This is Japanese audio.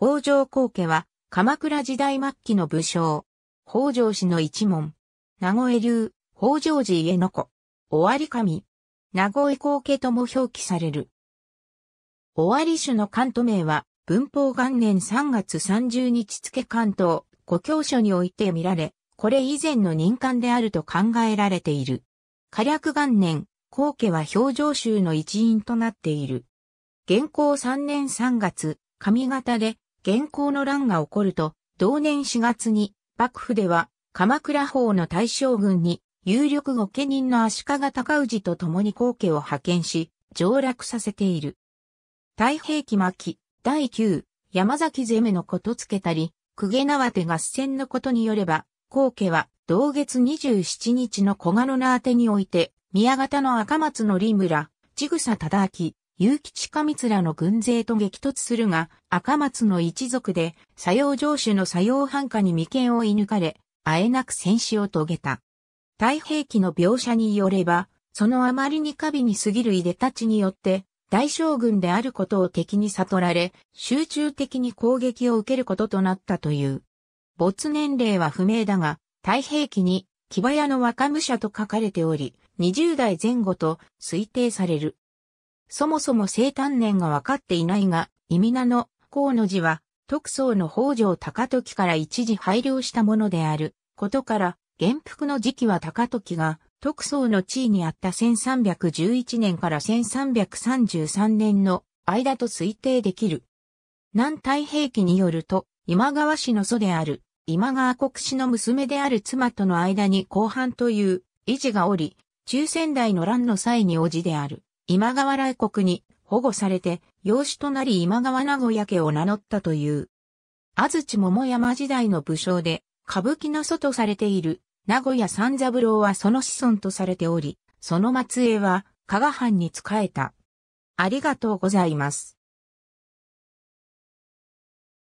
北条高家は、鎌倉時代末期の武将。北条氏の一門。名古屋流、北条寺家の子。終わり神。名古屋高家とも表記される。終わり種の関東名は、文法元年3月30日付関東、故教書において見られ、これ以前の任官であると考えられている。火略元年、高家は表情集の一員となっている。現行3年3月、上方で現行の乱が起こると、同年4月に、幕府では、鎌倉法の大将軍に、有力御家人の足利尊氏と共に皇家を派遣し、上落させている。太平記末第9、山崎攻めのことつけたり、公家縄手合戦のことによれば、皇家は、同月27日の小賀の宛てにおいて、宮方の赤松の利村、千草忠明、有吉上面の軍勢と激突するが、赤松の一族で、左用城主の左用藩下に眉間を射抜かれ、あえなく戦死を遂げた。太平記の描写によれば、そのあまりに過敏に過ぎるいでたちによって、大将軍であることを敵に悟られ、集中的に攻撃を受けることとなったという。没年齢は不明だが、太平記に、木早屋の若武者と書かれており、20代前後と推定される。そもそも生誕年が分かっていないが、意味名の河野寺は、特捜の北条高時から一時配慮したものであることから、元服の時期は高時が特捜の地位にあった1311年から1333年の間と推定できる。南太平記によると、今川氏の祖である、今川国氏の娘である妻との間に後半という維持がおり、中仙台の乱の際に叔父である。今川来国に保護されて、養子となり今川名古屋家を名乗ったという。安土桃山時代の武将で、歌舞伎の祖とされている、名古屋三三郎はその子孫とされており、その末裔は、加賀藩に仕えた。ありがとうございます。